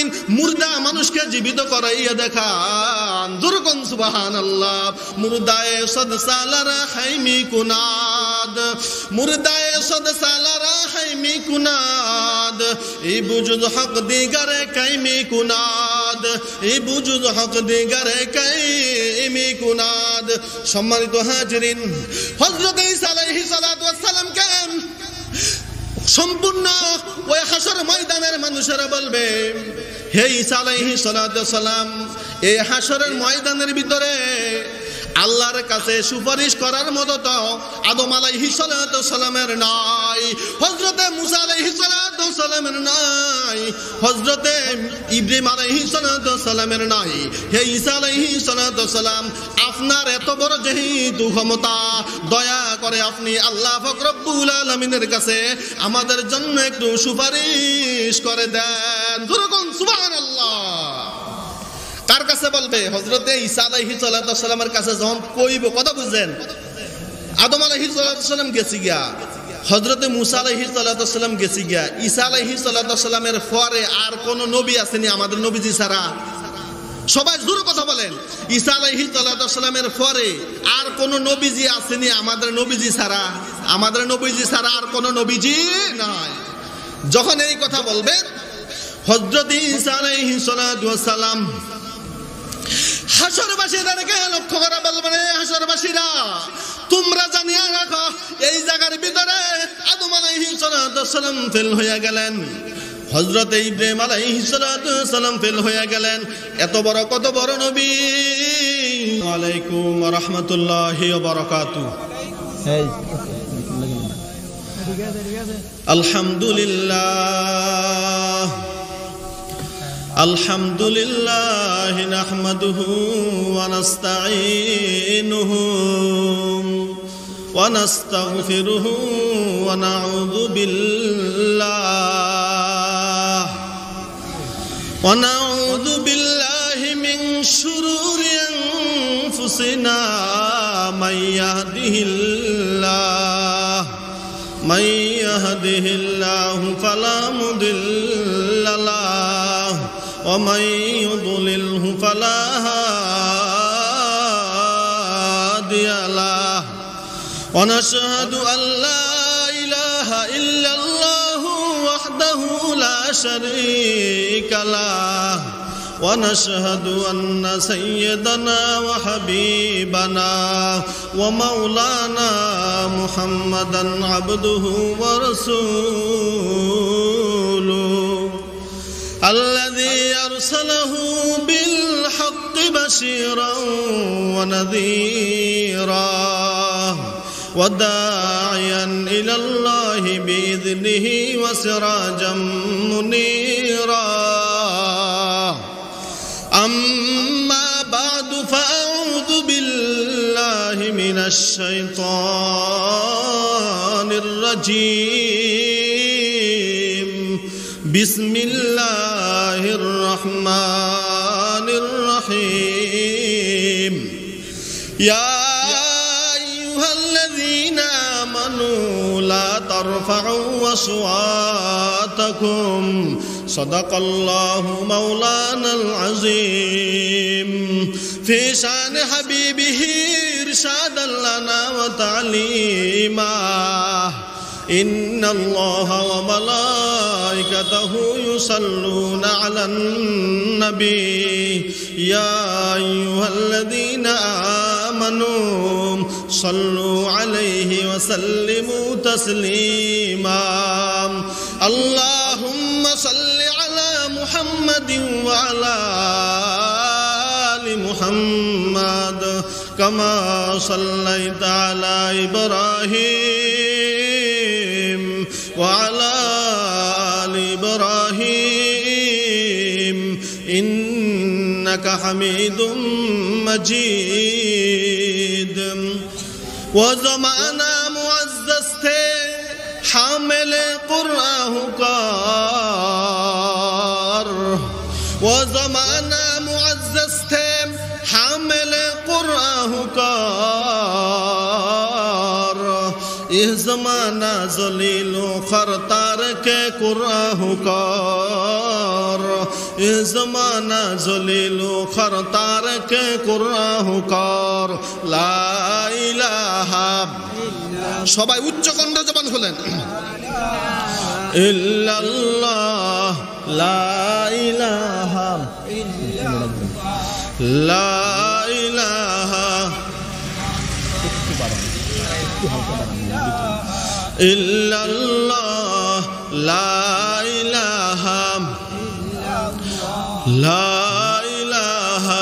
আলামিন মুর্দা মানুষকে জীবিত করাইয়া দেখান দুরকম সুবাহান আল্লাহ মুর্দায়ে সদ সালারা হাইমি কুনাদ মুর্দায়ে সদ সালারা হাইমি কুনাদ এই বুজুদ হক দিগারে কাইমি কুনাদ এই বুজুদ হক দিগারে কাইমি কুনাদ সম্মানিত হাজরিন হজরত ইসা আলাইহিস সালাতু ওয়াস সালামকে সম্পূর্ণ ওই হাসর ময়দানের মানুষেরা বলবে হে ইসা আলাইহি সালাম এই হাসরের ময়দানের ভিতরে আল্লাহর কাছে সুপারিশ করার মতো তো আদম আলাইহি সালামের নাই হজরতে মুসা আলাইহি সালামের নাই হজরতে ইব্রাহিম আলাইহি সালামের নাই হে ঈসা আলাইহি সালাম আপনার এত বড় যেহেতু ক্ষমতা দয়া করে আপনি আল্লাহ ফকরবুল আলমিনের কাছে আমাদের জন্য একটু সুপারিশ করে দেন সুবাহ আল্লাহ কার কাছে বলবে হজরতে ইসা আলাহি সাল্লামের কাছে যখন কইব কথা বুঝলেন আদম আলাহি সাল্লাম গেছি গিয়া হজরতে মুসা আলহি সাল্লাম গেছি গিয়া ঈসা আলহি সাল্লামের পরে আর কোন নবী আসেনি আমাদের নবীজি ছাড়া সবাই জোরে কথা বলেন ঈসা আলহি সাল্লামের পরে আর কোন নবীজি আসেনি আমাদের নবীজি ছাড়া আমাদের নবীজি ছাড়া আর কোন নবীজি নয় যখন এই কথা বলবেন হজরত ঈসা আলহি সাল্লাম হাসরবাসীদেরকে লক্ষ্য করা বলবেন হাসরবাসীরা তোমরা জানিয়া রাখো এই জায়গার ভিতরে আদম আলাইহিসসালাম ফেল হইয়া গেলেন হজরত ইব্রাহিম আলাইহিসসালাম ফেল হইয়া গেলেন এত বড় কত বড় নবী আলাইকুম রাহমাতুল্লাহি ওয়া বারাকাতুহু এই আলহামদুলিল্লাহ الحمد لله نحمده ونستعينه ونستغفره ونعوذ بالله ونعوذ بالله من شرور أنفسنا من يهده الله من يهده الله فلا مضل ومن يضلله فلا هادي له ونشهد أن لا إله إلا الله وحده لا شريك له ونشهد أن سيدنا وحبيبنا ومولانا محمدا عبده ورسوله الذي أرسله بالحق بشيرا ونذيرا وداعيا إلى الله بإذنه وسراجا منيرا أما بعد فأعوذ بالله من الشيطان الرجيم بسم الله الرحمن الرحيم يا أيها الذين آمنوا لا ترفعوا أصواتكم صدق الله مولانا العظيم في شان حبيبه إرشادا لنا وتعليما إن الله وملائكته يصلون على النبي يا أيها الذين آمنوا صلوا عليه وسلموا تسليما اللهم صل على محمد وعلى آل محمد كما صليت على إبراهيم إنك حميد مجيد وزمانا معززت حامل قرآن كار وزمانا معززت حامل قرآن كار إيه زمانا زليل خرطار قرآه قرآن زمانہ ذلیل و خر تار کے قرآن کر সবাই উচ্চ কণ্ঠ জবান খুলেন ইল্লাল্লাহ লা ইলাহা লা ইলাহা ইল্লাল্লাহ লা لا الہ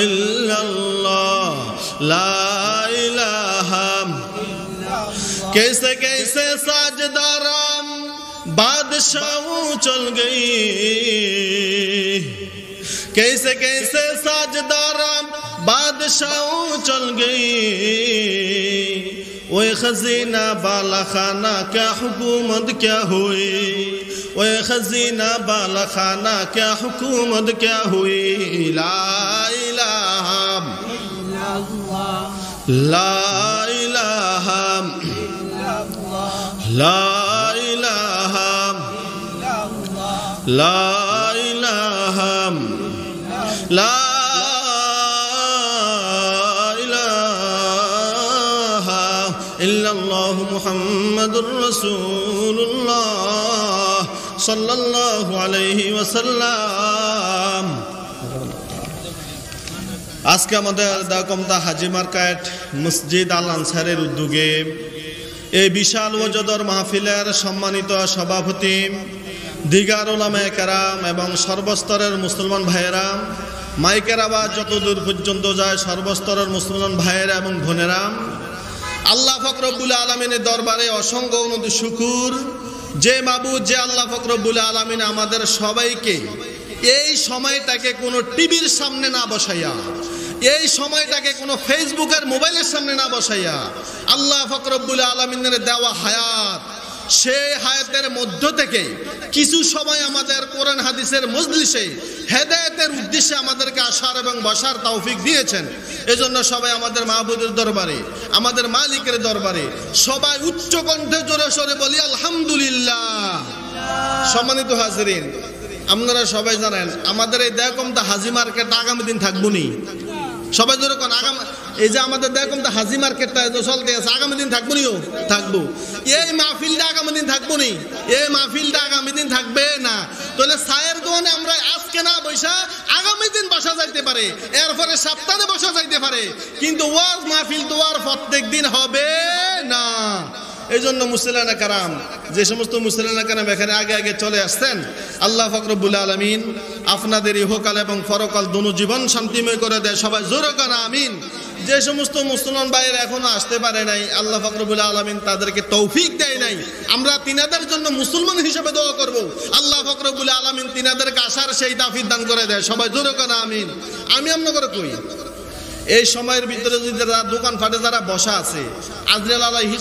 الا اللہ لا الہ کیسے کیسے ساجدار بادشاہوں چل گئی کیسے کیسے بادشاہوں چل اوے خزینہ بالا خانہ کیا کیا حکومت ہوئی اوے خزینہ بالا خانہ کیا حکومت کیا ہوئی لا لائی لا لائی لاہم لائی لاہم رسول الله صلى الله আজকে আমাদের দাকমতা হাজি মার্কেট মসজিদ আল আনসারের উদ্যোগে এই বিশাল ওজদর মাহফিলের সম্মানিত সভাপতি দিগার ওলামে কেরাম এবং সর্বস্তরের মুসলমান ভাইয়েরা মাইকের আবার যতদূর পর্যন্ত যায় সর্বস্তরের মুসলমান ভাইয়েরা এবং বোনেরা আল্লাহ ফকরবুল আলমিনের দরবারে অসংখ্য অনুদ শুকুর যে বাবু যে আল্লাহ ফকরবুল আলমিন আমাদের সবাইকে এই সময়টাকে কোনো টিভির সামনে না বসাইয়া এই সময়টাকে কোনো ফেসবুকের মোবাইলের সামনে না বসাইয়া আল্লাহ ফকরবুল আলমিনের দেওয়া হায়াত সে হায়াতের মধ্য থেকে কিছু সময় আমাদের কোরআন হাদিসের মজলিসে হেদায়তের উদ্দেশ্যে আমাদেরকে আসার এবং বসার তৌফিক দিয়েছেন এজন্য সবাই আমাদের মাহবুদের দরবারে আমাদের মালিকের দরবারে সবাই উচ্চ কণ্ঠে জোরে সরে বলি আলহামদুলিল্লাহ সম্মানিত হাজরিন আপনারা সবাই জানেন আমাদের এই দেয়কমতা হাজি মার্কেট আগামী দিন থাকবো নি সবাই কোন আগাম এই যে আমাদের দেখুন তো হাজি মার্কেটটা যে চলতে আছে আগামী দিন থাকবো নিও থাকবো এই মাহফিলটা আগামী দিন থাকবো নি এই মাহফিলটা আগামী দিন থাকবে না তাহলে সায়ের দোকানে আমরা আজকে না বৈশা আগামী দিন বাসা যাইতে পারে এরপরে সপ্তাহে বসা যাইতে পারে কিন্তু ওয়াজ মাহফিল তো আর প্রত্যেক দিন হবে না এই জন্য মুসলানা কারাম যে সমস্ত মুসলানা কারাম এখানে আগে আগে চলে আসতেন আল্লাহ ফকরবুল আলমিন আপনাদের ইহকাল এবং ফরকাল দু জীবন শান্তিময় করে দেয় সবাই জোরে কানা আমিন যে সমস্ত মুসলমান ভাইয়ের এখনো আসতে পারে নাই আল্লাহ ফকরবুল আলমিন তাদেরকে তৌফিক দেয় নাই আমরা তিনাদের জন্য মুসলমান হিসেবে দোয়া করব আল্লাহ ফকরবুল আলমিন তিনাদেরকে আসার সেই দাফির দান করে দেয় সবাই জোরে কানা আমিন আমি করে কই এই সময়ের ভিতরে যদি যারা ফাটে যারা বসা আছে আজরাল আলাহি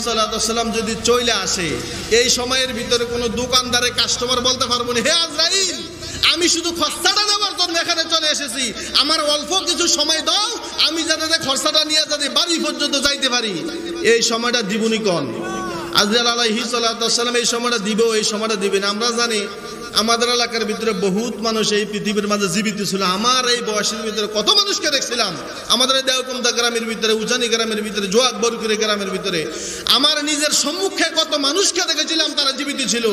সাল্লাম যদি চলে আসে এই সময়ের ভিতরে কোনো দোকানদারে কাস্টমার বলতে পারবো না হে আজরাইল আমি শুধু খরচাটা নেওয়ার জন্য এখানে চলে এসেছি আমার অল্প কিছু সময় দাও আমি যাতে খরচাটা নিয়ে যাতে বাড়ি পর্যন্ত যাইতে পারি এই সময়টা দিবনি কন আজরাল আলাহি সাল্লাম এই সময়টা দিব এই সময়টা না আমরা জানি আমাদের এলাকার ভিতরে বহুত মানুষ এই পৃথিবীর মাঝে জীবিত ছিল আমার এই বয়সের ভিতরে কত মানুষকে দেখছিলাম আমাদের দেওকুমদা গ্রামের ভিতরে উজানি গ্রামের ভিতরে জোয়াক বরকুরি গ্রামের ভিতরে আমার নিজের সম্মুখে কত মানুষকে দেখেছিলাম তারা জীবিত ছিল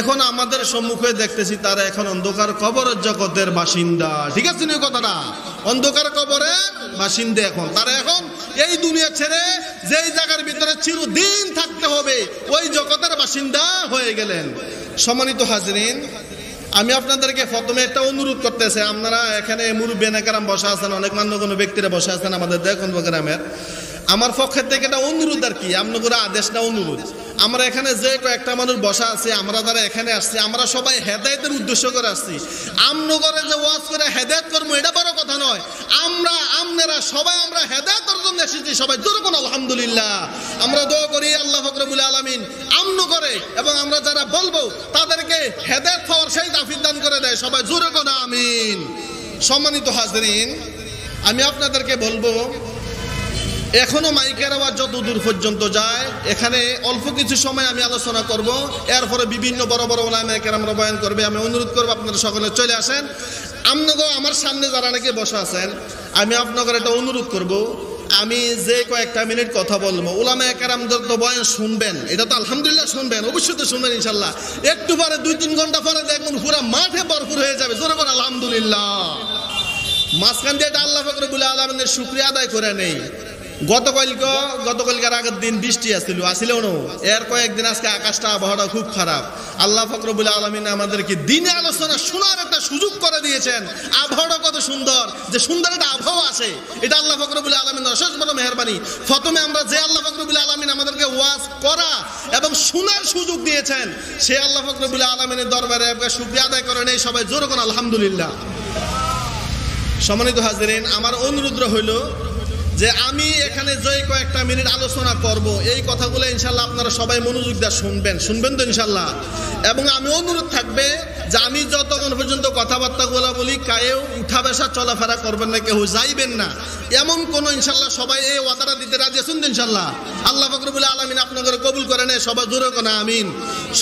এখন আমাদের সম্মুখে দেখতেছি তারা এখন অন্ধকার কবরের জগতের বাসিন্দা ঠিক আছে না কথাটা অন্ধকার কবরের বাসিন্দা এখন তারা এখন এই দুনিয়া ছেড়ে যেই জায়গার ভিতরে চিরদিন থাকতে হবে ওই জগতের বাসিন্দা হয়ে গেলেন সম্মানিত হাজরিন আমি আপনাদেরকে প্রথমে একটা অনুরোধ করতেছি আপনারা এখানে গ্রাম বসা আছেন অনেক মান্য কোনো ব্যক্তিরা বসে আছেন আমাদের দেখুন গ্রামের আমার পক্ষের থেকে এটা অনুরোধ আর কি আপনার আদেশ না অনুরোধ আমরা এখানে যে কয়েকটা মানুষ বসা আছে আমরা যারা এখানে আসছি আমরা সবাই হেদায়তের উদ্দেশ্য করে আসছি আমনগরে যে ওয়াজ করে হেদায়ত করবো এটা বড় কথা নয় আমরা আমনেরা সবাই আমরা হেদায়ত করার জন্য এসেছি সবাই দুরকম আলহামদুলিল্লাহ আমরা দোয়া করি আল্লাহ ফকরবুল আলমিন আমন করে এবং আমরা যারা বলবো তাদেরকে হেদায়ত হওয়ার সেই তাফিদ দান করে দেয় সবাই জোরে কোন আমিন সম্মানিত হাজরিন আমি আপনাদেরকে বলবো এখনো মাইকের আওয়াজ যত দূর পর্যন্ত যায় এখানে অল্প কিছু সময় আমি আলোচনা করব এরপরে বিভিন্ন বড় বড় আমরা বয়ান করবে আমি অনুরোধ করবো আপনারা সকলে চলে আসেন আপনাকে আমার সামনে যারা নাকি বসে আছেন আমি আপনাকে একটা অনুরোধ করব আমি যে কয়েকটা মিনিট কথা বলবো ওলামা একারামদের তো বয়ান শুনবেন এটা তো আলহামদুলিল্লাহ শুনবেন অবশ্যই তো শুনবেন ইনশাল্লাহ একটু পরে দুই তিন ঘন্টা পরে দেখবেন পুরা মাঠে ভরপুর হয়ে যাবে জোরে করে আলহামদুলিল্লাহ মাঝখান দিয়ে এটা আল্লাহ বলে আলমিনের শুক্রিয়া আদায় করে নেই গতকালক গতকালকার আগের দিন বৃষ্টি আসছিল আসিল না এর কয়েকদিন আজকে আকাশটা আবহাওয়াটা খুব খারাপ আল্লাহ ফকরবুল আলমিন আমাদেরকে দিনে আলোচনা শোনার একটা সুযোগ করে দিয়েছেন আবহাওয়াটা কত সুন্দর যে সুন্দর একটা আবহাওয়া আছে এটা আল্লাহ ফকরবুল আলমিন অশেষ বড় মেহরবানি প্রথমে আমরা যে আল্লাহ ফকরবুল আলমিন আমাদেরকে ওয়াজ করা এবং শোনার সুযোগ দিয়েছেন সে আল্লাহ ফকরবুল আলমিনের দরবারে শুক্রিয়া আদায় করেন এই সবাই জোর কোন আলহামদুলিল্লাহ সম্মানিত হাজরিন আমার অনুরোধ হইল যে আমি এখানে যে কয়েকটা মিনিট আলোচনা করব এই কথাগুলো ইনশাল্লাহ আপনারা সবাই মনোযোগ দিয়ে শুনবেন শুনবেন তো ইনশাল্লাহ এবং আমি অনুরোধ থাকবে যে আমি যতক্ষণ পর্যন্ত কথাবার্তাগুলো বলি কায়েও উঠা বেসা চলাফেরা করবেন না কেউ যাইবেন না এমন কোন ইনশাল্লাহ সবাই এই ওয়াদারা দিতে রাজি শুনতে ইনশাল্লাহ আল্লাহ বলে আলামিন আপনাদের কবুল করে নেয় সবাই জোরে কোনো আমিন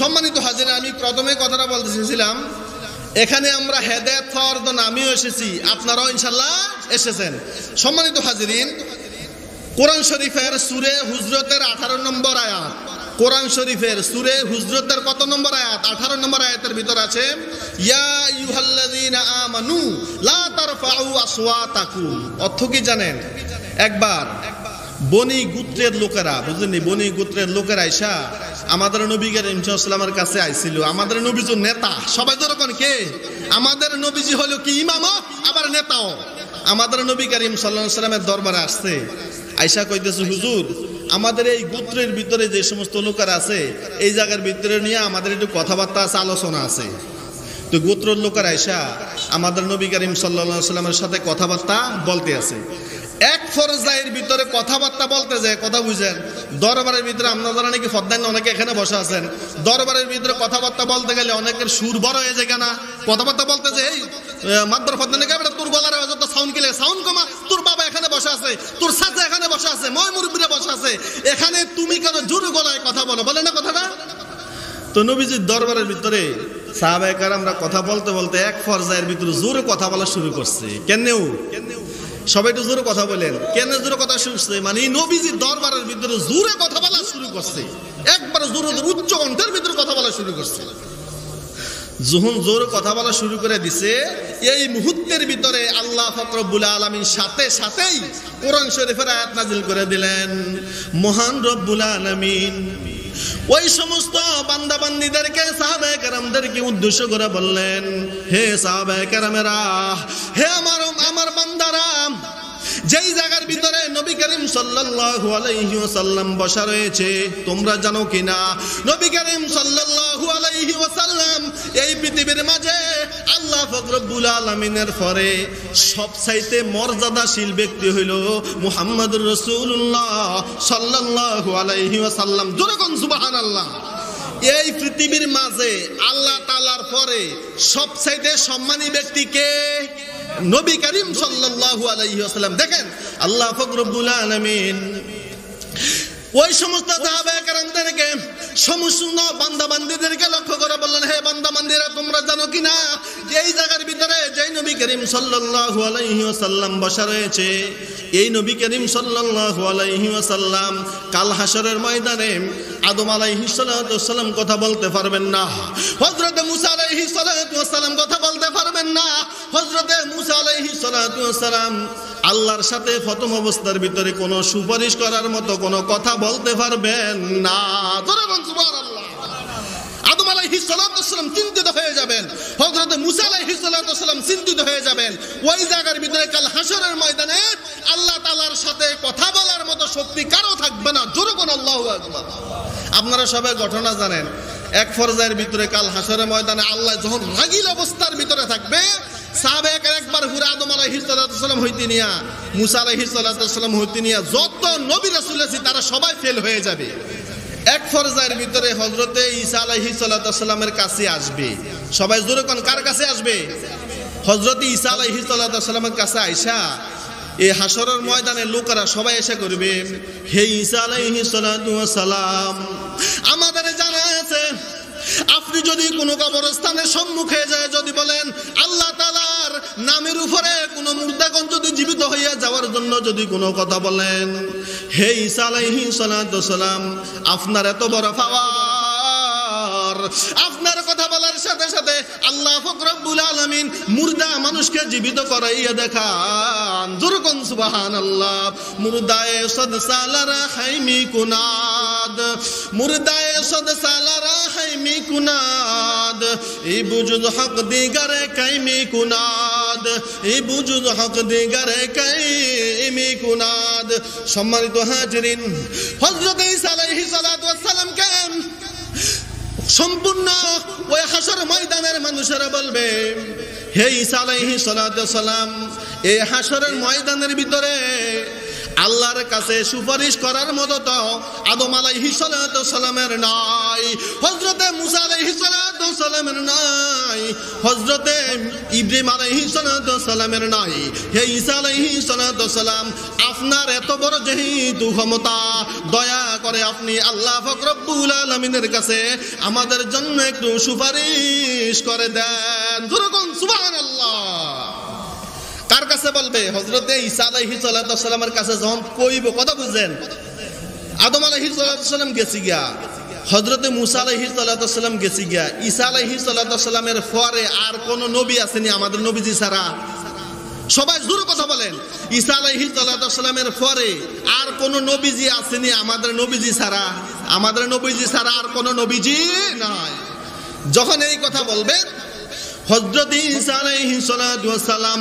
সম্মানিত হাজিরা আমি প্রথমে কথাটা বলতে চেয়েছিলাম এখানে আমরা হেদায়ত হওয়ার জন্য আমিও এসেছি আপনারাও ইনশাল্লাহ এসেছেন সম্মানিত হাজিরিন কোরআন শরীফের সুরে হুজরতের আঠারো নম্বর আয়াত কোরআন শরীফের সুরে হুজরতের কত নম্বর আয়াত আঠারো নম্বর আয়াতের ভিতর আছে অর্থ কি জানেন একবার বনি গুত্রের লোকেরা বুঝলেনি বনি গুত্রের লোকেরা আইসা আমাদের নবীকে ইমসাল্লামের কাছে আইছিল আমাদের নবীজ নেতা সবাই তো রকম কে আমাদের নবীজি হলো কি ইমাম আবার নেতাও আমাদের নবী করিম সাল্লাহ সাল্লামের দরবারে আসছে আইসা কইতেছে হুজুর আমাদের এই গুত্রের ভিতরে যে সমস্ত লোকের আছে এই জায়গার ভিতরে নিয়ে আমাদের একটু কথাবার্তা আছে আলোচনা আছে তো গোত্রর লোকের আইসা আমাদের নবী করিম সাল্লা সাল্লামের সাথে কথাবার্তা বলতে আছে এক ফরজায়ের ভিতরে কথাবার্তা বলতে যায় কথা বুঝেন দরবারের ভিতরে আপনারা নাকি ফদ্দান অনেকে এখানে বসে আছেন দরবারের ভিতরে কথাবার্তা বলতে গেলে অনেকের সুর বড় হয়ে যায় কেনা কথাবার্তা বলতে যে এই মাদ্র কেমন তোর গলার যত সাউন্ড কিলে সাউন্ড কমা তোর বাবা এখানে বসে আছে তোর সাথে এখানে বসে আছে ময় মুরব্বীরা বসে আছে এখানে তুমি কেন জোর গলায় কথা বলো বলে না কথাটা তো নবীজির দরবারের ভিতরে সাহাবাহিকার আমরা কথা বলতে বলতে এক পর্যায়ের ভিতরে জোরে কথা বলা শুরু করছে কেন কেন সবাই একটু জোরে কথা বলেন কেন জোরে কথা শুনছে মানে এই নবীজির দরবারের ভিতরে জোরে কথা বলা শুরু করছে একবার জোরে জোরে উচ্চ কণ্ঠের ভিতরে কথা বলা শুরু করছে যখন জোর কথা বলা শুরু করে দিছে এই মুহূর্তের ভিতরে আল্লাহ ফকরবুল আলমীর সাথে সাথেই কোরআন শরীফের আয়াত নাজিল করে দিলেন মহান রব্বুল আলমিন ওই সমস্ত বান্দাবান্দিদেরকে সাহাবায় কারামদেরকে উদ্দেশ্য করে বললেন হে সাহাবায় কারামেরা হে আমার আমার বান্দারাম যেই জায়গার ভিতরে নবী করিম সাল্লাল্লাহু আলাইহি ওয়াসাল্লাম বসা রয়েছে তোমরা জানো কি না নবী করিম সাল্লাল্লাহু আলাইহি ওয়াসাল্লাম এই পৃথিবীর মাঝে আল্লাহ ফকরবুল আলমিনের পরে সবচাইতে মর্যাদাশীল ব্যক্তি হইল মুহাম্মদ রসুল্লাহ সাল্লাল্লাহু আলাইহি ওয়াসাল্লাম সুবাহান আল্লাহ এই পৃথিবীর মাঝে আল্লাহ তালার পরে সবচাইতে সম্মানী ব্যক্তিকে নবী করিম সাল্লাহ আলাইসাল্লাম দেখেন আল্লাহ ফকরবুল আলমিন ওই সমস্ত সাহাবাহামদেরকে সমস্ত বান্দিদেরকে লক্ষ্য করে বললেন হে বান্দিরা তোমরা জানো কি না এই জায়গার ভিতরে যেই নবী করিম সাল্লাল্লাহু আলাইহি ওয়াসাল্লাম বসা রয়েছে এই নবী করিম সাল্লাল্লাহু আলাইহি ওয়াসাল্লাম কাল হাসরের ময়দানে আদম আলাইহিস সালাম কথা বলতে পারবেন না হযরত মুসা আলাইহিস সালাম কথা বলতে পারবেন না হযরত মুসা আলাইহিস সালাম আল্লাহর সাথে প্রথম অবস্থার ভিতরে কোনো সুপারিশ করার মতো কোনো কথা বলতে পারবেন না আদম চিন্তিত হয়ে যাবেন মুসা আলাইহি চিন্তিত হয়ে যাবেন ওই ভিতরে কাল ময়দানে সাথে কথা বলার মতো থাকবে না জোর কোন আল্লাহ আপনারা সবাই ঘটনা জানেন এক পর্যায়ের ভিতরে কাল হাসরের ময়দানে আল্লাহ যখন রাগিল অবস্থার ভিতরে থাকবে আবার হুরা আদম হইতে নিয়া মুসা হইতে নিয়া যত নবী রাসুল আছে তারা সবাই ফেল হয়ে যাবে এক ভিতরে হজরতে ঈসা সাল্লামের কাছে আসবে সবাই জোরে কোন কার কাছে আসবে হজরত ঈসা আলাহি সাল্লামের কাছে আইসা এই হাসরের ময়দানে লোকেরা সবাই এসে করবে হে ঈসা আলাহি সালাম আমাদের জানা আছে আপনি যদি কোনো কবরস্থানের সম্মুখে যায় যদি বলেন আল্লাহ তালার নামের উপরে কোনো মুর্দাগঞ্জ যদি জীবিত হইয়া যাওয়ার জন্য যদি কোনো কথা বলেন হে ইসা সালাম আপনার এত বড় পাওয়া পর আপনার কথা বলার সাথে সাথে আল্লাহ ফকরবুল আলমিন মুর্দা মানুষকে জীবিত করাইয়া দেখান দুরকম সুবাহান আল্লাহ মুর্দায় সদ সালারা হাইমি কুনাদ মুর্দায় সদ সালারা হাইমি কুনাদ এই বুজুদ হক দিগারে কাইমি কুনাদ এই বুজুদ হক দিগারে কাইমি কুনাদ সম্মানিত হাজরিন হজরত ইসা আলাইহিস সালাম সম্পূর্ণ ওই হাসার ময়দানের মানুষেরা বলবে হে ইসা আলাইহি সালাম এই হাসরের ময়দানের ভিতরে আল্লাহর কাছে সুপারিশ করার মতো তো আদম আলাইহি সালামের নাই হজরতে মুসা আলাইহি নাই হজরতে ইব্রাহিম আলাইহি সালামের নাই হে ঈসা আলাইহি সালাম আপনার এত বড় যেহেতু ক্ষমতা দয়া করে আপনি আল্লাহ ফকরবুল আলমিনের কাছে আমাদের জন্য একটু সুপারিশ করে দেন ধরুন আল্লাহ কার কাছে বলবে হজরতে ইসা আলাহি কাছে যখন কইব কথা বুঝলেন আদম আলাহি সাল্লাম গেছি গিয়া হজরতে মুসা আলহি সাল্লাম গেছি গিয়া ইসা আলহি সাল্লামের ফোয়ারে আর কোন নবী আসেনি আমাদের নবীজি ছাড়া সবাই জোর কথা বলেন ইসা আলহি সাল্লামের ফরে আর কোন নবীজি আসেনি আমাদের নবীজি ছাড়া আমাদের নবীজি ছাড়া আর কোন নবীজি নাই যখন এই কথা বলবেন হজরত ইসা আলাহি সাল্লাম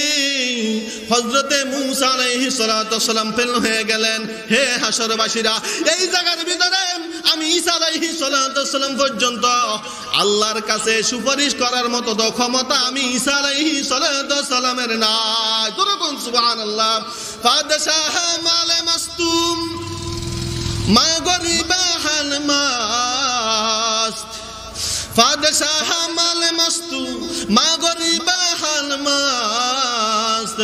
হজরতে মুসা আলহি সালাম ফেল হয়ে গেলেন হে হাসরবাসীরা এই জায়গার ভিতরে আমি ঈসা আলহি সালাম পর্যন্ত আল্লাহর কাছে সুপারিশ করার মতো দক্ষমতা আমি ঈসা আলহি সালামের নাই কোন সুবাহ আল্লাহ ফাদশাহ মালে মাস্তুম মা গরিবা মাস্ত فادشاہ مال مستو ما غریبہ حال ماست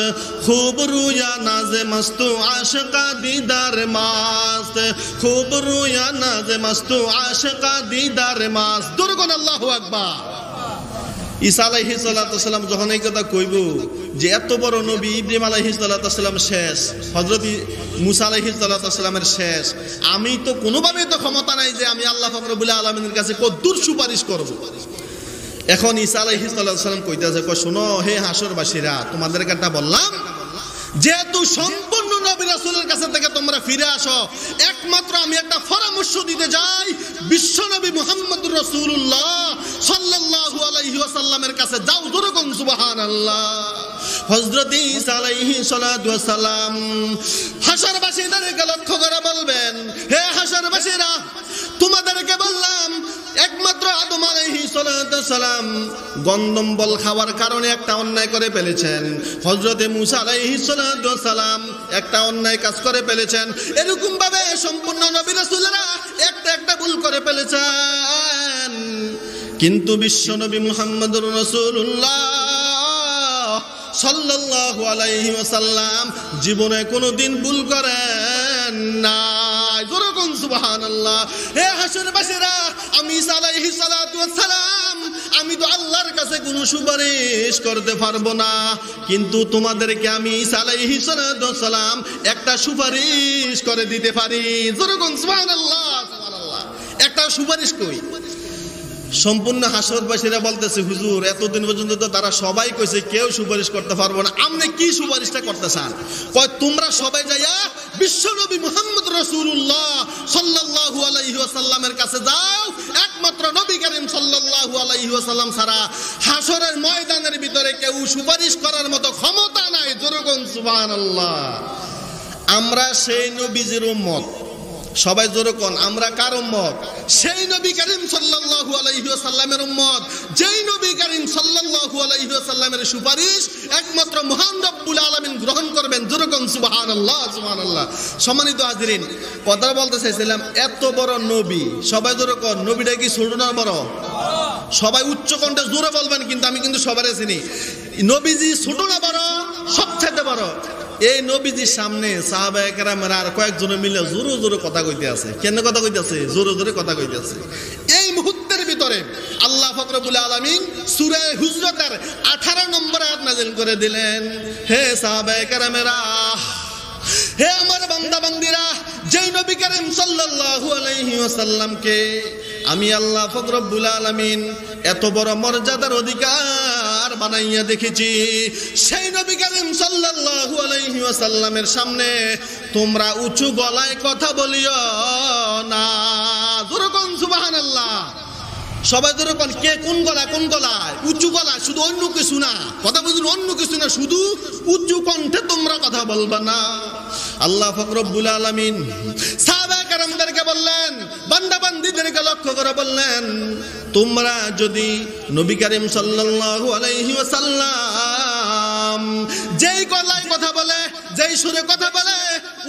خوب رویا ناز مستو عاشقا دیدار ماست خوب رویا ناز مستو عاشقا دیدار ماست درگن اللہ اکبر ঈসা আলাহি সাল্লাম যখন এই কথা কইব যে এত বড় নবী ইব্রাহিম আলাহি সাল্লাম শেষ হজরত মুসা আলাহি সাল্লামের শেষ আমি তো কোনোভাবেই তো ক্ষমতা নাই যে আমি আল্লাহ ফকরবুল্লাহ আলমিনের কাছে কদ্দূর সুপারিশ করব এখন ঈসা আলাহি সাল্লাহ সাল্লাম কইতে আছে শোনো হে বাসিরা তোমাদেরকে একটা বললাম যেহেতু সম্পূর্ণ নবী রাসুলের কাছে থেকে তোমরা ফিরে আসো একমাত্র আমি একটা পরামর্শ দিতে যাই বিশ্ব নবী মোহাম্মদ রসুল্লাহ সাল্লাল্লাহু আলাইহি ওয়াসাল্লামের কাছে যাও দুরকম সুবাহান আল্লাহ হজরত আলাইহি সালাম হাসার বাসীদেরকে লক্ষ্য করে বলবেন হে হাসার তোমাদেরকে বললাম একমাত্র আদম আলহি সালাম গন্দম বল খাওয়ার কারণে একটা অন্যায় করে ফেলেছেন হজরতে মুসা আলহি সালাম একটা অন্যায় কাজ করে ফেলেছেন এরকম ভাবে সম্পূর্ণ নবী রাসূলরা একটা একটা ভুল করে ফেলেছেন কিন্তু বিশ্ব নবী মুহাম্মদুর রাসূলুল্লাহ সাল্লাল্লাহু আলাইহি ওয়াসাল্লাম জীবনে কোনো দিন ভুল করেন না আমি তো আল্লাহর কাছে কোনো সুপারিশ করতে পারবো না কিন্তু তোমাদেরকে আমি সালাম একটা সুপারিশ করে দিতে পারি জোরকম সুবাহান আল্লাহ একটা সুপারিশ কই সম্পূর্ণ হাসরবাসীরা বলতেছে হুজুর এতদিন পর্যন্ত তো তারা সবাই কইছে কেউ সুপারিশ করতে পারবো না আপনি কি সুপারিশটা করতে চান তোমরা সবাই যাইয়া বিশ্বনবী মোহাম্মদ রসুল্লাহ সাল্লাহু আলাইহি কাছে যাও একমাত্র নবী করিম সাল্লাহু আলাইহি আসাল্লাম ছাড়া হাসরের ময়দানের ভিতরে কেউ সুপারিশ করার মতো ক্ষমতা নাই জোরগন সুবাহ আমরা সেই নবীজির মত সবাই জোরে কন আমরা কার উম্মত সেই নবী করিম সাল্লাল্লাহু আলাইহি ওয়াসাল্লামের উম্মত যেই নবী করিম সাল্লাল্লাহু আলাইহি ওয়াসাল্লামের সুপারিশ একমাত্র মহান রব্বুল আলামিন গ্রহণ করবেন জোরে কন সুবহানাল্লাহ সুবহানাল্লাহ সম্মানিত হাজেরিন কথা বলতে চাইছিলাম এত বড় নবী সবাই জোরে কন নবীটা কি ছোট না বড় সবাই উচ্চ কণ্ঠে জোরে বলবেন কিন্তু আমি কিন্তু সবারে চিনি নবীজি ছোট না বড় সবচেয়ে বড় এই নবীজির সামনে সাহাবা একরামের আর কয়েকজনে মিলে জোরে জোরে কথা কইতে আছে কেন কথা কইতে আছে জোরে জোরে কথা কইতে আছে এই মুহূর্তের ভিতরে আল্লাহ ফকরবুল আলমিন সুরে হুজরতের আঠারো নম্বর আয়াত নাজিল করে দিলেন হে সাহাবা একরামেরা হে আমার বান্দা বান্দিরা যেই নবী করিম সাল্লাল্লাহু আলাইহি ওয়াসাল্লামকে আমি আল্লাহ ফকরবুল আলমিন এত বড় মর্যাদার অধিকার বানাইয়া দেখেছি সেই নবী কালিম সাল্লাহু আলহিমের সামনে তোমরা উঁচু গলায় কথা বলিও না দুরকম সুবাহান আল্লাহ সবাই দুরকম কে কোন গলা কোন গলায় উঁচু গলায় শুধু অন্য কিছু না কথা বলছি অন্য কিছু না শুধু উঁচু কণ্ঠে তোমরা কথা বলবা না আল্লাহ ফকরবুল আলমিন তাদেরকে বললেন বান্দাবান্দিদেরকে লক্ষ্য করে বললেন তোমরা যদি নবী করিম সাল্লাল্লাহু আলাইহি ওয়াসাল্লাম যেই গলায় কথা বলে যেই সুরে কথা বলে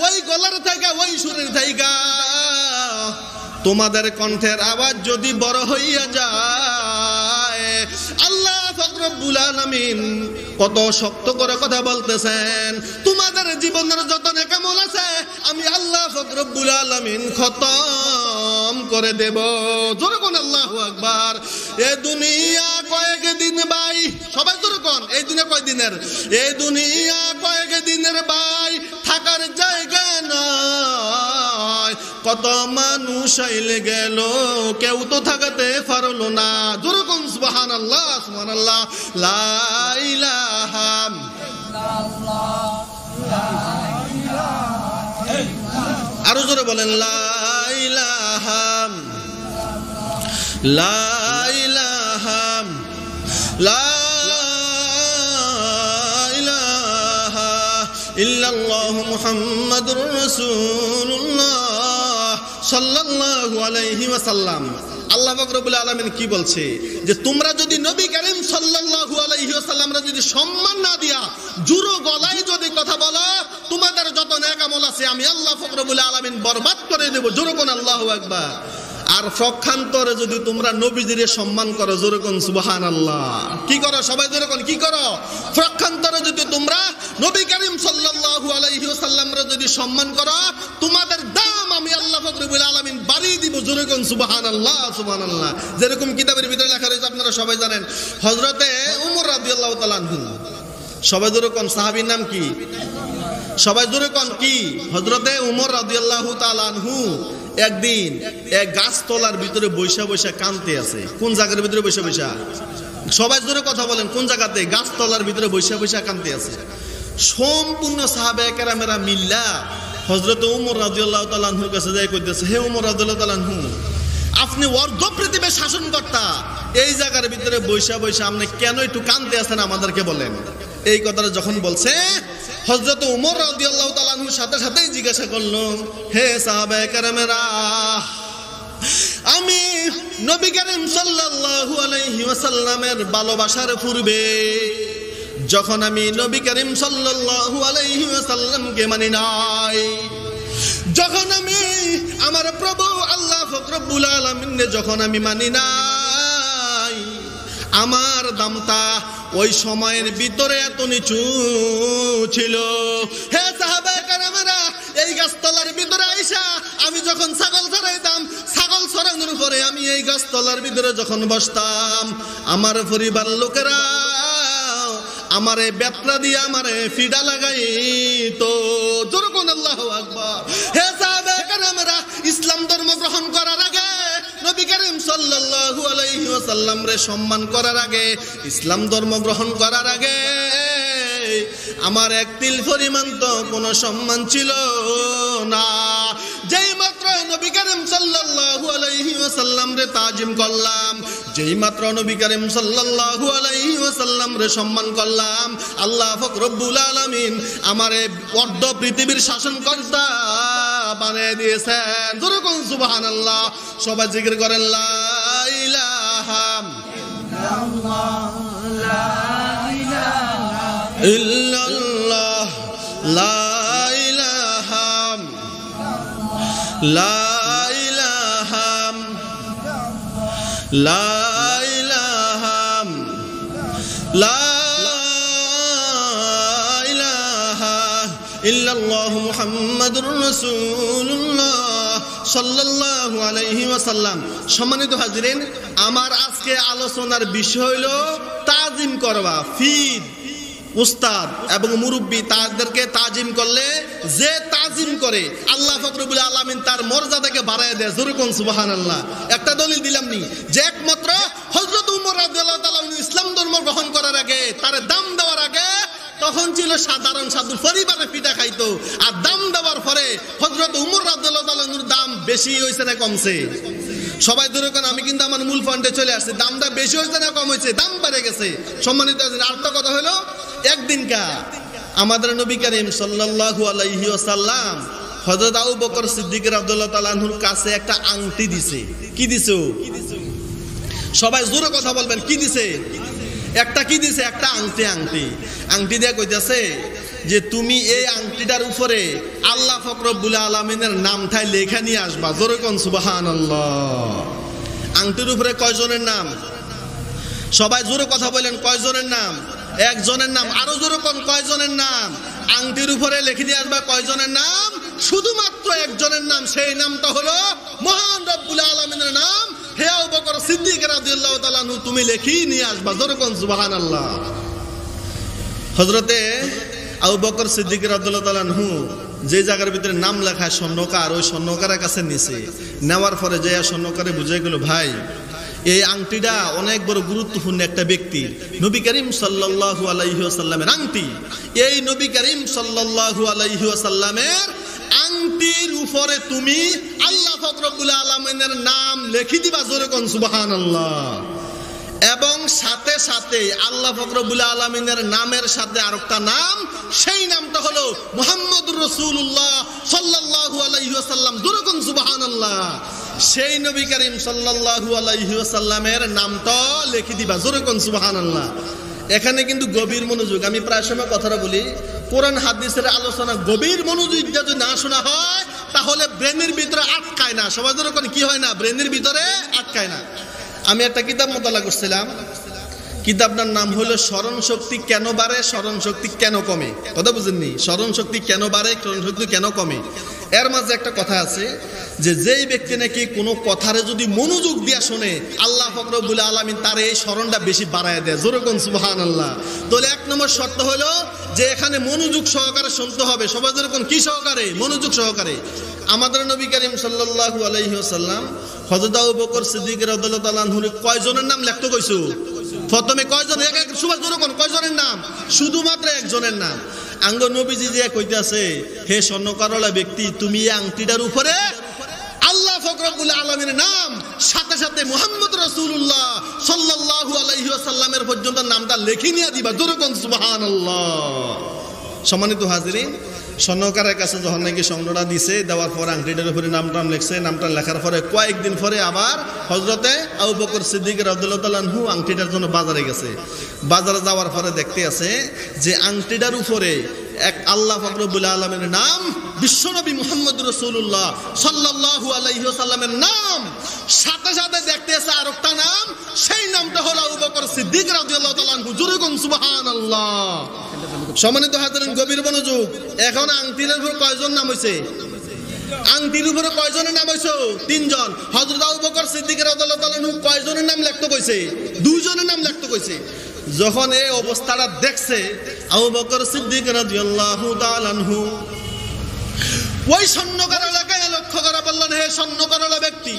ওই গলার থেকে ওই সুরের থেকে তোমাদের কণ্ঠের আওয়াজ যদি বড় হইয়া যায় আল্লাহ রব্বুল কত শক্ত করে কথা বলতেছেন তোমাদের জীবনের যত নেকামল আছে আমি আল্লাহ ফকরব্বুল আলামিন খতম করে দেব যেরকম আল্লাহ আকবার এ দুনিয়া কয়েক দিন বাই সবাই যেরকম এই দুনিয়া কয় দিনের এ দুনিয়া কয়েক দিনের বাই থাকার জায়গা না কত মানুষ আইলে গেল কেউ তো থাকতে পারল না দুরকম সুবাহান আল্লাহ সুবাহান আল্লাহ লাইলাহাম আরো জোরে বলেন লাইলাহাম লাইলাহাম লাইলাহা ইল্লাল্লাহু মুহাম্মাদুর রাসূলুল্লাহ সাল্লাল্লাহু আলাইহি ওয়াসাল্লাম আল্লাহ ফাকরুল আলমিন কি বলছে যে তোমরা যদি নবী করিম সাল্লাল্লাহু আলাইহি ওয়াসাল্লামরা যদি সম্মান না দিয়া জুরো গলায় যদি কথা বলো তোমাদের যত নেকামল আছে আমি আল্লাহ ফাকরুল আলমিন বরবাদ করে দেব জুরো কোন আল্লাহু আকবার আর পক্ষান্তরে যদি তোমরা নবীজিরে সম্মান করো যেরকম সুবাহান আল্লাহ কি করো সবাই যেরকম কি করো পক্ষান্তরে যদি তোমরা নবী করিম সাল্লাহু আলাইসাল্লামরা যদি সম্মান করো তোমাদের দাম আমি আল্লাহ ফকরুল আলমিন বাড়িয়ে দিব যেরকম সুবাহান আল্লাহ সুবাহান আল্লাহ যেরকম কিতাবের ভিতরে লেখা রয়েছে আপনারা সবাই জানেন হজরতে উমর রাবি আল্লাহ তালানহু সবাই যেরকম সাহাবির নাম কি সবাই যেরকম কি হজরতে উমর রাবি আল্লাহ তালানহু একদিন এক গাছতলার ভিতরে বৈশা বৈশা কানতে আছে কোন জায়গার ভিতরে বৈশা বৈশা সবাই জোরে কথা বলেন কোন জায়গাতে গাছতলার ভিতরে বৈশা বৈশা কানতে আছে সম্পূর্ণ সাহাবে কেরামেরা মিল্লা হজরত উমর রাজিউল্লাহ তালহু কাছে যাই করতেছে হে উমর রাজিউল্লাহ তালাহু আপনি অর্ধ পৃথিবীর শাসনকর্তা এই জায়গার ভিতরে বৈশা বৈশা আপনি কেন একটু কানতে আছেন আমাদেরকে বলেন এই কথাটা যখন বলছে হজরত উমর রাজি আল্লাহ তালানুর সাথে সাথেই জিজ্ঞাসা করলো হে সাহাবাহামেরা আমি নবী করিম সাল্লাল্লাহু আলাইহি ওয়াসাল্লামের ভালোবাসার পূর্বে যখন আমি নবী করিম সাল্লাল্লাহু আলাইহি ওয়াসাল্লামকে মানি নাই যখন আমি আমার প্রভু আল্লাহ ফকরবুল আলমিনে যখন আমি মানি নাই আমার দামটা ওই সময়ের ভিতরে এত নিচু ছিল হে সাহাবে কারামারা এই গাছতলার ভিতরে আইসা আমি যখন ছাগল ছড়াইতাম ছাগল ছড়ানোর পরে আমি এই গাছতলার ভিতরে যখন বসতাম আমার পরিবার লোকেরা আমারে ব্যাপরা দিয়ে আমারে ফিডা লাগাই তো দুর্গুন আল্লাহ আকবর হে সাহাবে কারামারা ইসলাম ধর্ম গ্রহণ করার আগে নবী করিম সাল্লাল্লাহু সাল্লামরে সম্মান করার আগে ইসলাম ধর্ম গ্রহণ করার আগে আমার এক তিল পরিমাণ তো কোন সম্মান ছিল না যেই মাত্র নবী করিম সাল্লাল্লাহু আলাইহি ওয়াসাল্লাম রে তাজিম করলাম যেই মাত্র নবী করিম সাল্লাল্লাহু আলাইহি ওয়াসাল্লাম রে সম্মান করলাম আল্লাহ পাক রব্বুল আলামিন আমারে পদ্ম পৃথিবীর শাসনকর্তা বানিয়ে দিয়েছেন ধরুন সুবহানাল্লাহ সবাই জিকির করেন লা الله لا إله إلا الله لا إله لا إله لا إله لا إله إلا الله محمد رسول الله সাল্লাহ সম্মানিত হাজিরেন আমার আজকে আলোচনার বিষয় হইল তাজিম করবা ফিদ উস্তাদ এবং মুরব্বী তাদেরকে তাজিম করলে যে তাজিম করে আল্লাহ ফকরবুল আলমিন তার মর্যাদাকে বাড়াই দেয় জোরকম সুবাহান আল্লাহ একটা দলিল দিলাম নি যে একমাত্র হজরত উমর রাজ ইসলাম ধর্ম গ্রহণ করার আগে তার দাম দেওয়ার আগে তখন ছিল সাধারণ সাধু পরিবারে পিঠা খাইতো আর দাম দেওয়ার পরে হজরত উমর রাবদুল্লাহর দাম বেশি হয়েছে না কমছে সবাই দূরে কেন আমি কিন্তু আমার মূল ফান্ডে চলে আসছে দামটা বেশি হয়েছে না কম হয়েছে দাম বেড়ে গেছে সম্মানিত আর তো কথা হলো একদিন কা আমাদের নবী করিম সাল্লাল্লাহু আলাইহি ওয়াসাল্লাম হযরত আবু বকর সিদ্দিক রাবদুল্লাহ তালাহুর কাছে একটা আংটি দিছে কি দিছো সবাই জোরে কথা বলবেন কি দিছে একটা কি দিছে একটা আংটি আংটি আংটি দিয়ে কইতেছে যে তুমি এই আংটিটার উপরে আল্লাহ ফকরবুল আলমিনের নাম ঠাই লেখা নিয়ে আসবা কন সুবাহান আংটির উপরে কয়জনের নাম সবাই জোরে কথা বললেন কয়জনের নাম একজনের নাম আরো যেরকম কয়জনের নাম আংটির উপরে লিখে দিয়ে আসবা কয়জনের নাম শুধুমাত্র একজনের নাম সেই নামটা হলো মহান রব্বুল আলমিনের নাম হে বকর সিদ্দিক রাজিউল্লাহ তালানু তুমি লেখি নিয়ে আসবা যেরকম সুবাহান আল্লাহ হজরতে আবু বকর সিদ্দিক রাজিউল্লাহ তালানহু যে জায়গার ভিতরে নাম লেখা স্বর্ণকার ওই স্বর্ণকারের কাছে নিছে নেওয়ার পরে যে স্বর্ণকারে বুঝে গেল ভাই এই আংটিটা অনেক বড় গুরুত্বপূর্ণ একটা ব্যক্তি নবী করিম সাল্লাহু আলাইসাল্লামের আংটি এই নবী করিম সাল্লাহু আলাইসাল্লামের আংটির উপরে তুমি আল্লাহ ফকরবুল আলমিনের নাম লেখি দিবা জোরে কন সুবাহান আল্লাহ এবং সাথে সাথে আল্লাহ ফকরবুল আলমিনের নামের সাথে আরেকটা নাম সেই নামটা হলো মোহাম্মদ রসুল্লাহ সাল্লাহ আলাইসাল্লাম জোরে কন সুবাহান আল্লাহ সেই নবী করিম সাল্লাহু নাম তো লিখে দিবা জোরে কোন সুবাহান এখানে কিন্তু গভীর মনোযোগ আমি প্রায় সময় কথাটা বলি কোরআন হাদিসের আলোচনা গভীর মনোযোগ যদি না শোনা হয় তাহলে ব্রেনের ভিতরে আটকায় না সবাই ধরে কি হয় না ব্রেনের ভিতরে আটকায় না আমি একটা কিতাব মোতালা করছিলাম কিন্তু আপনার নাম হলো স্মরণ শক্তি কেন বাড়ে স্মরণ শক্তি কেন কমে কথা বুঝেননি স্মরণ শক্তি কেন বাড়ে স্মরণ শক্তি কেন কমে এর মাঝে একটা কথা আছে যে যেই ব্যক্তি নাকি কোনো কথারে যদি মনোযোগ দিয়া শোনে আল্লাহ ফকরবুল আলমিন তার এই স্মরণটা বেশি বাড়ায় দেয় জোরকম সুবাহান আল্লাহ তাহলে এক নম্বর শর্ত হলো যে এখানে মনোযোগ সহকারে শুনতে হবে সবাই যেরকম কি সহকারে মনোযোগ সহকারে আমাদের নবী করিম সাল্লু আলহিহাল্লাম হজরত বকর সিদ্দিক রদুল্লাহ তালাহুর কয়জনের নাম লেখতে কইছো প্রথমে কয়জন এক এক সুভাষ কোন কয়জনের নাম শুধুমাত্র একজনের নাম আঙ্গ নবীজি যে কইতেছে হে স্বর্ণকারলা ব্যক্তি তুমি আংটিটার উপরে আল্লাহ ফকরুল আলমের নাম সাথে সাথে মোহাম্মদ রসুল্লাহ সাল্লাহু আলহিসাল্লামের পর্যন্ত নামটা লেখি নিয়ে দিবা দুরকম সুবাহান সম্মানিত হাজিরিন স্বর্ণকারের কাছে যখন নাকি সংগ্রহটা দিছে দেওয়ার পরে আংটিটার উপরে নাম টাম লিখছে নামটা লেখার পরে কয়েকদিন পরে আবার হজরতে আবু বকর সিদ্দিক রাজু আংটিটার জন্য বাজারে গেছে বাজারে যাওয়ার পরে দেখতে আছে যে আংটিটার উপরে এক আল্লাহ ফকরবুল আলমের নাম বিশ্বনবী মোহাম্মদ রসুল্লাহ সাল্লাহু আলহিসাল্লামের নাম সাথে সাথে দেখতে এসে আর একটা নাম সেই নামটা হলো উবকর সিদ্দিক রাজিয়াল্লাহ তালাহু জুরুকুন সুবাহান আল্লাহ সম্মানিত হাজারের গভীর মনোযোগ এখন আংটিনের উপর কয়জন নাম হয়েছে আংটির উপরে কয়জনের নাম হয়েছে তিনজন হজরত আবু বকর সিদ্দিক রাজিয়াল্লাহু তালাহু কয়জনের নাম লিখতে কইছে দুইজনের নাম লিখতে কইছে যখন এই অবস্থাটা দেখছে আবু বকর সিদ্দিক রাদিয়াল্লাহু তাআলা আনহু ওই স্বর্ণকার এলাকায় লক্ষ্য করা বললেন হে স্বর্ণকার ব্যক্তি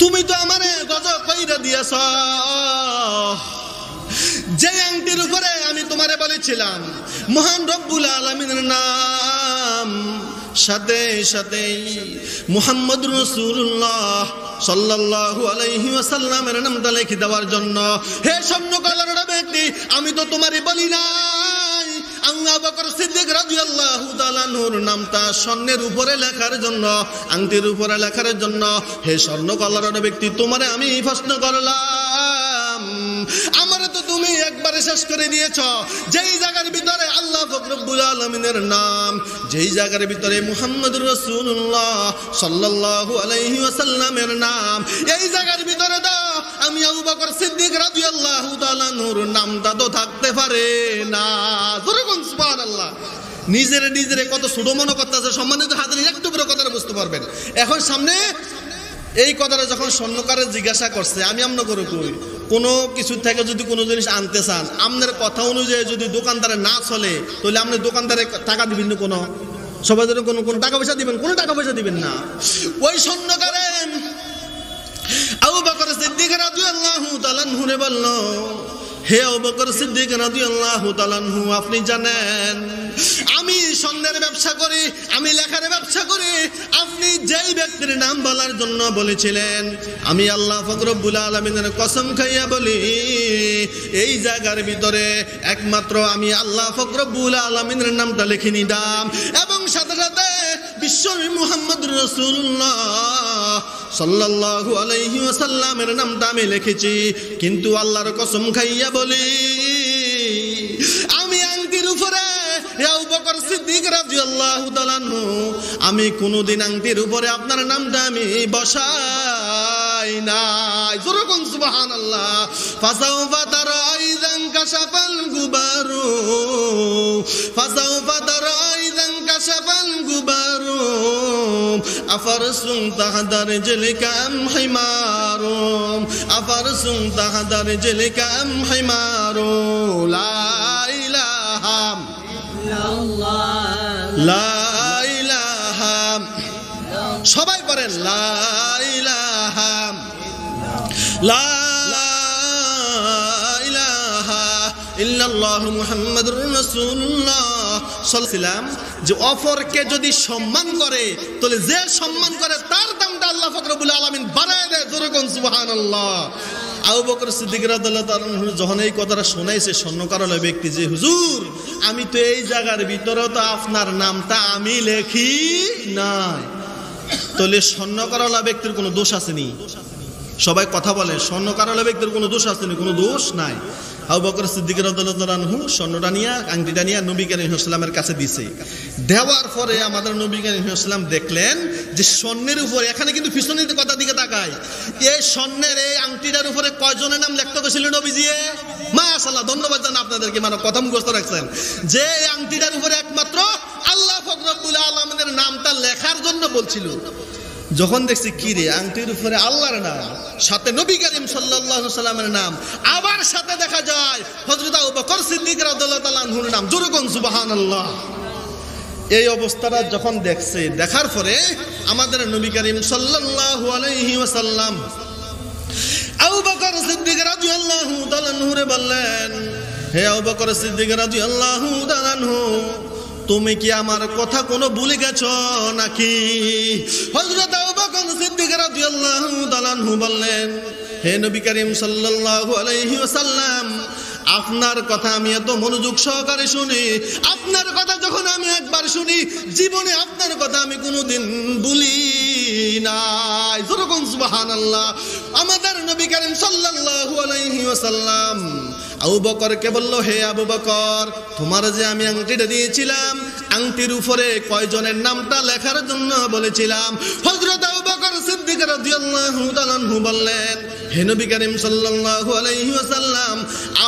তুমি তো আমার গজব কইরা দিয়েছ যে আংটির উপরে আমি তোমারে বলেছিলাম মহান রব্বুল আলমিনের নাম সাথে সাথেই মোহাম্মদ রসুল্লাহ সাল্লাল্লাহু আলাইহি ওয়াসাল্লামের নামটা লিখে দেওয়ার জন্য হে স্বর্ণকলার ব্যক্তি আমি তো তোমারই বলি নাই আল্লাহ বকর সিদ্দিক রাদিয়াল্লাহু তাআলার নামটা স্বর্ণের উপরে লেখার জন্য আংটির উপরে লেখার জন্য হে স্বর্ণকলার ব্যক্তি তোমারে আমি প্রশ্ন করলাম একবারে শেষ করে দিয়েছ যেই জায়গার ভিতরে আল্লাহ ফকরবুল আলমিনের নাম যেই জায়গার ভিতরে মুহাম্মদ রসুল্লাহ সাল্লাহ আলহি আসাল্লামের নাম এই জায়গার ভিতরে দাও আমি আবু বকর সিদ্দিক রাজু আল্লাহ তালানুর নাম তো থাকতে পারে না ধরুন সুবাহ আল্লাহ নিজের নিজের কত ছোট মনে করতেছে সম্মানিত হাতের একটু বড় কথাটা বুঝতে পারবেন এখন সামনে এই কথাটা যখন স্বর্ণকারে জিজ্ঞাসা করছে আমি আমন করে কই কোনো কিছু থেকে যদি কোনো জিনিস আনতে চান আপনার কথা অনুযায়ী যদি দোকানদারে না চলে তাহলে আপনি দোকানদারে টাকা দিবেন কোনো সবাই ধরেন কোনো কোনো টাকা পয়সা দিবেন কোনো টাকা পয়সা দিবেন না ওই স্বর্ণকারে আবু বকর সিদ্দিক রাদিয়াল্লাহু তাআলা হুনে বলল হে অবকর সিদ্দিক তালানহু আপনি জানেন আমি সন্ধ্যের ব্যবসা করি আমি লেখার ব্যবসা করি আপনি যেই ব্যক্তির নাম বলার জন্য বলেছিলেন আমি আল্লাহ ফকরবুল আলমিনের কসম খাইয়া বলি এই জায়গার ভিতরে একমাত্র আমি আল্লাহ ফকরবুল আলমিনের নামটা লিখিনি নিলাম এবং সাথে সাথে বিশ্বনবী মোহাম্মদ রসুল্লাহ সাল্লাল্লাহু আলাইহি ওয়াসাল্লামের নামটা আমি লিখেছি কিন্তু আল্লাহর কসম খাইয়া বলি আমি আংটির উপরে নু আমি কোনদিন আংটির উপরে আপনার নামটা আমি বসাই নাই যেরকম সুবাহান আল্লাহ ফাসাও ফাতার আইজাং কাশাফাল গুবারু ফাসাও ফাতার كشفا غبار أفرس تحت رجلك أم حمار أفرس تحت رجلك أم حمار لا إله إلا الله لا إله সবাই পড়েন লা ইলাহা লা যে যদি সম্মান করে তাহলে যে সম্মান করে তার দামটা আল্লাহ ফাকরুল আলামিন বাড়ায় দেয় যেরকম সুবহানাল্লাহ কথাটা ব্যক্তি যে হুজুর আমি তো এই জায়গার ভিতরে তো আপনার নামটা আমি লেখি নাই তাহলে স্বর্ণকারলা ব্যক্তির কোনো দোষ আসেনি সবাই কথা বলে স্বর্ণকারলা ব্যক্তির কোনো দোষ আসেনি কোনো দোষ নাই আবু বকর সিদ্দিক রাহু স্বর্ণটা নিয়ে আংটিটা নিয়ে নবী কালীসাল্লামের কাছে দিছে দেওয়ার পরে আমাদের নবী কালীসাল্লাম দেখলেন যে স্বর্ণের উপরে এখানে কিন্তু পিছনের কথা দিকে তাকায় এই স্বর্ণের এই আংটিটার উপরে কয়জনের নাম লেখতে গেছিল নবীজিয়ে মা আসাল্লাহ ধন্যবাদ জানা আপনাদেরকে মানে প্রথম মুখস্থ রাখছেন যে এই আংটিটার উপরে একমাত্র আল্লাহ ফকরবুল আলমের নামটা লেখার জন্য বলছিল যখন দেখছি কি রে আংটির উপরে আল্লাহর নাম সাথে নবী করিম সাল্লাহ সাল্লামের নাম আবার সাথে দেখা যায় হজরতা উপকর সিদ্দিক রাহুর নাম জুরুকন সুবাহান আল্লাহ এই অবস্থাটা যখন দেখছে দেখার পরে আমাদের নবী করিম সাল্লাহ আলহি ওসাল্লাম আবু সিদ্দিক রাজু আল্লাহ বললেন হে আবু সিদ্দিক রাজু আল্লাহ তুমি কি আমার কথা কোনো ভুলে গেছ নাকি হজরত বললেন হে নবী করিম সাল্লাল্লাহু আলাইহি ওয়াসাল্লাম আপনার কথা আমি এত মনোযোগ সহকারে শুনি আপনার কথা যখন আমি একবার শুনি জীবনে আপনার কথা আমি কোনোদিন বলি নাই যেরকম সুবহানাল্লাহ আমাদের নবী করিম সাল্লাল্লাহু আলাইহি ওয়াসাল্লাম আবু বকরকে বলল হে আবু বকর তোমার যে আমি আংটিটা দিয়েছিলাম আংটির উপরে কয়জনের নামটা লেখার জন্য বলেছিলাম হজরত আবু বকর সিদ্দিক রাদিয়াল্লাহু তাআলাহু বললেন হে নবী করিম সাল্লাল্লাহু আলাইহি ওয়াসাল্লাম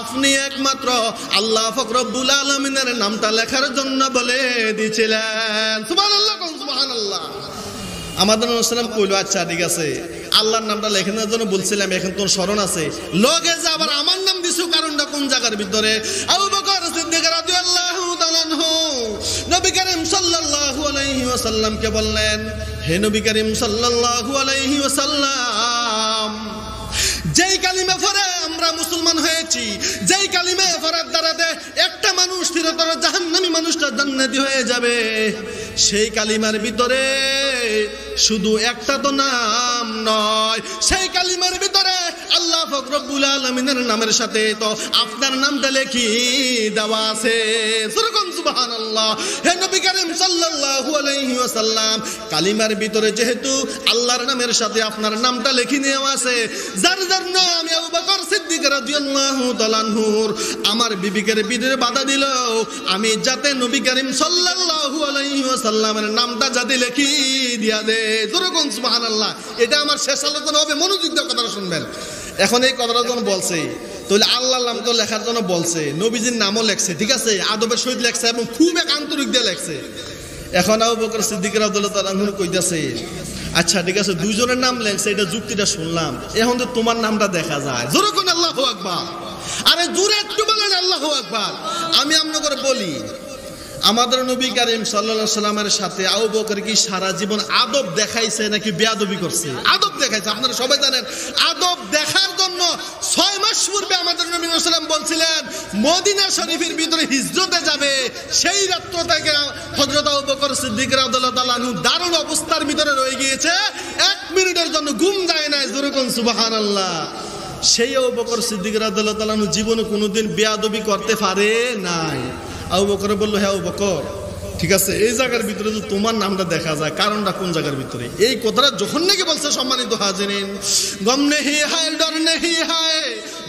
আপনি একমাত্র আল্লাহ পাক রব্বুল আলামিনের নামটা লেখার জন্য বলে দিয়েছিলেন সুবহানাল্লাহ কোন সুবহানাল্লাহ আমাদের অনুষ্ঠান কইলো আচ্ছা ঠিক আছে আল্লাহর নামটা লেখানোর জন্য বলছিলাম এখন তোর স্মরণ আছে লগে যে আবার আমার নাম কোন জায়গার ভিতরে আবু বকর সিদ্দিক রাদিয়াল্লাহু তাআলাহু নবী করিম সাল্লাল্লাহু আলাইহি ওয়াসাল্লামকে বললেন হে নবী করিম সাল্লাল্লাহু আলাইহি ওয়াসাল্লাম যেই কালিমা পড়ে আমরা মুসলমান হয়েছি যেই কালিমা পড়ার দ্বারা একটা মানুষ ফিরে চিরতর জাহান্নামী মানুষটা জান্নাতি হয়ে যাবে সেই কালিমার ভিতরে শুধু একটা তো নাম নয় সেই কালিমার ভিতরে আল্লাহ ফকরবুল আলমিনের নামের সাথে তো আপনার নামটা লেখি দেওয়া আছে সেরকম সুবাহান আল্লাহ হে নবী করিম সাল্লাহু আলহি আসাল্লাম কালিমার ভিতরে যেহেতু আল্লাহর নামের সাথে আপনার নামটা লেখি নেওয়া আছে যার যার নাম আবু বকর সিদ্দিক রাদিয়াল্লাহু তাআলাহুর আমার বিবিকের বিদের বাধা দিল আমি যাতে নবী করিম সাল্লাল্লাহু আলাইহি ওয়াসাল্লাম সাল্লামের নামটা যাতে লেখি দিয়া দে যেরকম সুবাহান আল্লাহ এটা আমার শেষ আলোচনা হবে মনোযোগ দিয়ে কথাটা শুনবেন এখন এই কথাটা যখন বলছে তাহলে আল্লাহ নাম তো লেখার জন্য বলছে নবীজির নামও লেখছে ঠিক আছে আদবের সহিত লেখছে এবং খুব এক আন্তরিক দিয়ে লেখছে এখন আবু বকর সিদ্দিক রাহদুল্লাহ কইতাছে আচ্ছা ঠিক আছে দুজনের নাম লেখছে এটা যুক্তিটা শুনলাম এখন তো তোমার নামটা দেখা যায় যেরকম আল্লাহ আকবার আরে দূরে একটু বলেন আল্লাহ আকবার আমি আপনাকে বলি আমাদের নবী কারিম সাল্লা সাল্লামের সাথে আউ বকর কি সারা জীবন আদব দেখাইছে নাকি বেয়াদবি করছে আদব দেখাইছে আপনারা সবাই জানেন আদব দেখার জন্য ছয় মাস পূর্বে আমাদের নবী সাল্লাম বলছিলেন মদিনা শরীফের ভিতরে হিজরতে যাবে সেই রাত্র থেকে হজরত আউ বকর সিদ্দিক রাহু দারুণ অবস্থার ভিতরে রয়ে গিয়েছে এক মিনিটের জন্য ঘুম যায় না যেরকম সুবাহান আল্লাহ সেই অবকর সিদ্দিক রাহু জীবনে কোনোদিন বেয়াদবি করতে পারে নাই আউ বকরে বললো হ্যাঁ আউ বকর ঠিক আছে এই জায়গার ভিতরে তো তোমার নামটা দেখা যায় কারণটা কোন জায়গার ভিতরে এই কথাটা যখন নাকি বলছে সম্মানিত হাজিরিন গম নেহি হায় ডর নেহি হায়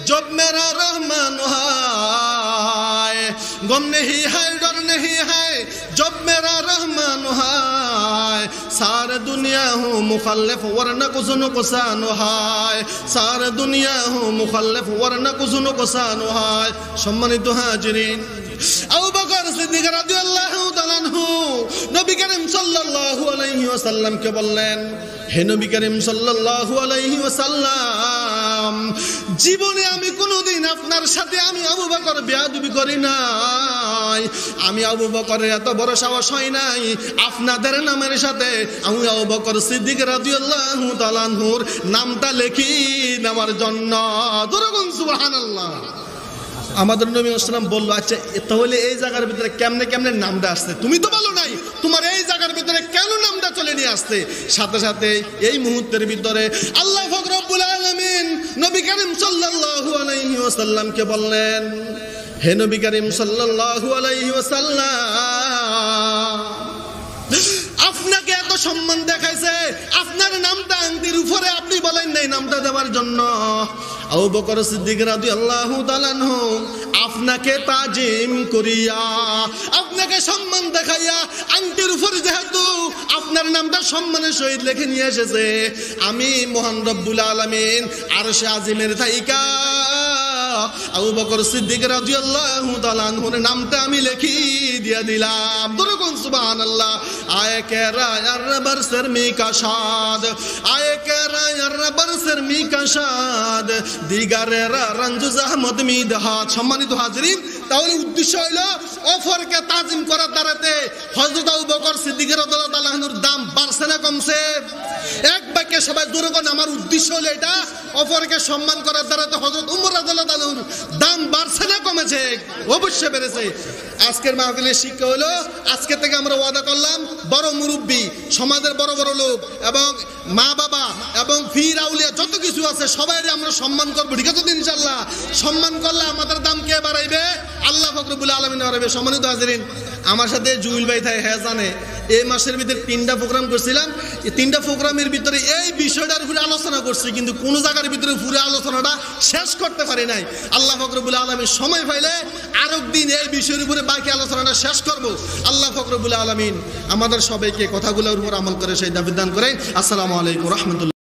জব মেরা রহমান হায় গম নেহি হায় ডর নেহি হায় জব মেরা রহমান হায় সার দুনিয়া হো মুখাল্লেফ ওয়ারনা কুসুন কুসান হায় সার দুনিয়া হো মুখাল্লেফ ওয়ারনা কুসুন কুসান হায় সম্মানিত হাজরিন বললেন জীবনে আমি কোনোদিন আপনার সাথে আমি আবু বকর বেয়াদুবি করি নাই আমি আবু বকরের এত বড় সাহস হয় নাই আপনাদের নামের সাথে আমি আবু বকর সিদ্দিক রাদিয়াল্লাহু তাআলার নামটা লিখি আমার জন্য দুরগুন সুবহানাল্লাহ আমাদের নবী আসসালাম বললো আচ্ছা তাহলে এই জায়গার ভিতরে কেমনে কেমনে নামটা আসতে তুমি তো বলো নাই তোমার এই জায়গার ভিতরে কেন নামটা চলে নিয়ে আসতে সাথে সাথে এই মুহূর্তের ভিতরে আল্লাহ ফকরবুল আলমিন নবী করিম সাল্লাল্লাহু আলাইহি ওয়াসাল্লামকে বললেন হে নবী করিম সাল্লাল্লাহু আলাইহি ওয়াসাল্লাম আপনাকে এত সম্মান দেখাইছে আপনার নামটা আংটির উপরে আপনি বলেন নাই নামটা দেওয়ার জন্য আবু বকর সিদ্দিক আল্লাহ আপনাকে তাজিম করিয়া আপনাকে সম্মান দেখাইয়া উপর যেহেতু আপনার নামটা সম্মানের সহিত লেখে নিয়ে এসেছে আমি মোহান রব্বুল আলমিন আর সে আজিমের থাইকা আবু বকর সিদ্দিক রাদিয়াল্লাহু আল্লাহ তালানহুর নামটা আমি লিখি দিয়া দিলাম দরুদ সুবহানাল্লাহ আল্লাহ আয় আর বরসর মি কাশাদ সম্মানিত হাজরিন তাহলে উদ্দেশ্য হইল অফরকে তাজিম করার দ্বারাতে হজরত বকর সিদ্দিকের আল্লাহনুর দাম বাড়ছে না কমছে এক বাক্যে সবাই দূরে করেন আমার উদ্দেশ্য হলো এটা অফরকে সম্মান করার দ্বারাতে হজরত উমর আদালতালুর দাম বাড়ছে না কমেছে অবশ্যই বেড়েছে আজকের মাহফিলের শিক্ষা হলো আজকে থেকে আমরা ওয়াদা করলাম বড় মুরব্বী সমাজের বড় বড় লোক এবং মা বাবা এবং ফির আউলিয়া যত কিছু আছে সবাই আমরা সম্মান করবো ঠিক আছে ইনশাল্লাহ সম্মান করলে আমাদের দাম কে বাড়াইবে আল্লাহ ফকরবুল আলমিন আরবে সম্মানিত হাজিরিন আমার সাথে জুইল ভাই থাই হ্যাঁ জানে এই মাসের ভিতরে তিনটা প্রোগ্রাম করছিলাম তিনটা প্রোগ্রামের ভিতরে এই বিষয়টার উপরে আলোচনা করছি কিন্তু কোনো জায়গার ভিতরে ঘুরে আলোচনাটা শেষ করতে পারি নাই আল্লাহ ফকরবুল আলমীর সময় পাইলে আরেক দিন এই বিষয়ের উপরে বাকি আলোচনাটা শেষ করব আল্লাহ ফকরবুল আলমিন আমাদের সবাইকে কথাগুলোর উপর আমল করে সেই দাবিদান করেন আসসালামু আলাইকুম রহমতুল্লাহ